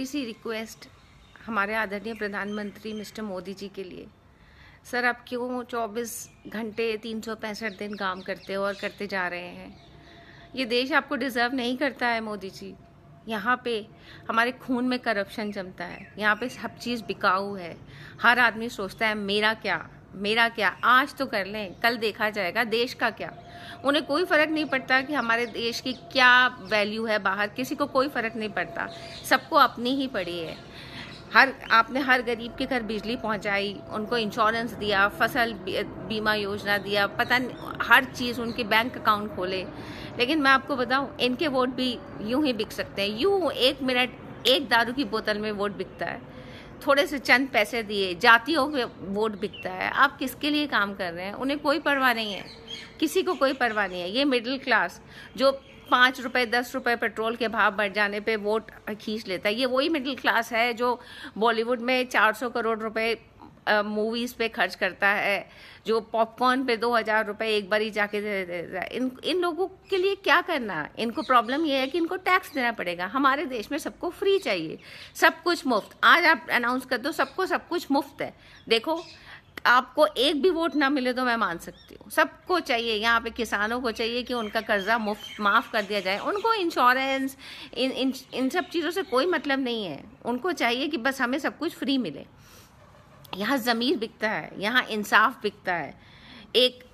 इसी रिक्वेस्ट हमारे आदरणीय प्रधानमंत्री मिस्टर मोदी जी के लिए सर आप क्यों चौबीस घंटे तीन सौ पैंसठ दिन काम करते हो और करते जा रहे हैं ये देश आपको डिज़र्व नहीं करता है मोदी जी यहाँ पे हमारे खून में करप्शन जमता है यहाँ पे सब चीज़ बिकाऊ है हर आदमी सोचता है मेरा क्या मेरा क्या आज तो कर लें कल देखा जाएगा देश का क्या उन्हें कोई फ़र्क नहीं पड़ता कि हमारे देश की क्या वैल्यू है बाहर किसी को कोई फ़र्क नहीं पड़ता सबको अपनी ही पड़ी है हर आपने हर गरीब के घर बिजली पहुंचाई उनको इंश्योरेंस दिया फसल बीमा योजना दिया पता नहीं हर चीज़ उनके बैंक अकाउंट खोले लेकिन मैं आपको बताऊं इनके वोट भी यूं ही बिक सकते हैं यूं एक मिनट एक दारू की बोतल में वोट बिकता है थोड़े से चंद पैसे दिए जातियों के वोट बिकता है आप किसके लिए काम कर रहे हैं उन्हें कोई परवाह नहीं है किसी को कोई परवाह नहीं है ये मिडिल क्लास जो पाँच रुपए दस रुपए पेट्रोल के भाव बढ़ जाने पे वोट खींच लेता है ये वही मिडिल क्लास है जो बॉलीवुड में 400 करोड़ रुपए मूवीज़ पे खर्च करता है जो पॉपकॉर्न पे दो हज़ार रुपये एक बार ही जाके दे देता है इन इन लोगों के लिए क्या करना इनको प्रॉब्लम ये है कि इनको टैक्स देना पड़ेगा हमारे देश में सबको फ्री चाहिए सब कुछ मुफ्त आज आप अनाउंस कर दो सबको सब कुछ मुफ्त है देखो आपको एक भी वोट ना मिले तो मैं मान सकती हूँ सबको चाहिए यहाँ पे किसानों को चाहिए कि उनका कर्जा मुफ्त माफ़ कर दिया जाए उनको इंश्योरेंस इन इन इन सब चीज़ों से कोई मतलब नहीं है उनको चाहिए कि बस हमें सब कुछ फ्री मिले यहाँ ज़मीर बिकता है यहाँ इंसाफ बिकता है एक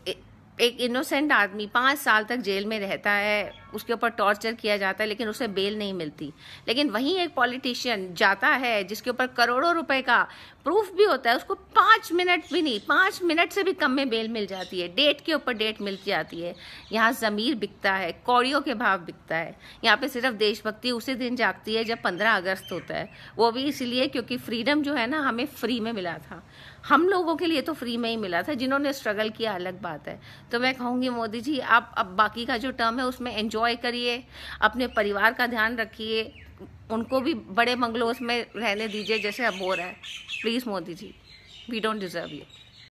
एक इनोसेंट आदमी पाँच साल तक जेल में रहता है उसके ऊपर टॉर्चर किया जाता है लेकिन उसे बेल नहीं मिलती लेकिन वहीं एक पॉलिटिशियन जाता है जिसके ऊपर करोड़ों रुपए का प्रूफ भी होता है उसको पाँच मिनट भी नहीं पाँच मिनट से भी कम में बेल मिल जाती है डेट के ऊपर डेट मिल जाती है यहाँ ज़मीर बिकता है कौड़ियों के भाव बिकता है यहाँ पर सिर्फ देशभक्ति उसी दिन जागती है जब पंद्रह अगस्त होता है वो भी इसलिए क्योंकि फ्रीडम जो है ना हमें फ्री में मिला था हम लोगों के लिए तो फ्री में ही मिला था जिन्होंने स्ट्रगल किया अलग बात है तो मैं कहूँगी मोदी जी आप अब बाकी का जो टर्म है उसमें एन्जॉय इन्जॉय करिए अपने परिवार का ध्यान रखिए उनको भी बड़े बंगलोज में रहने दीजिए जैसे अब हो रहा है please Modi ji we don't deserve you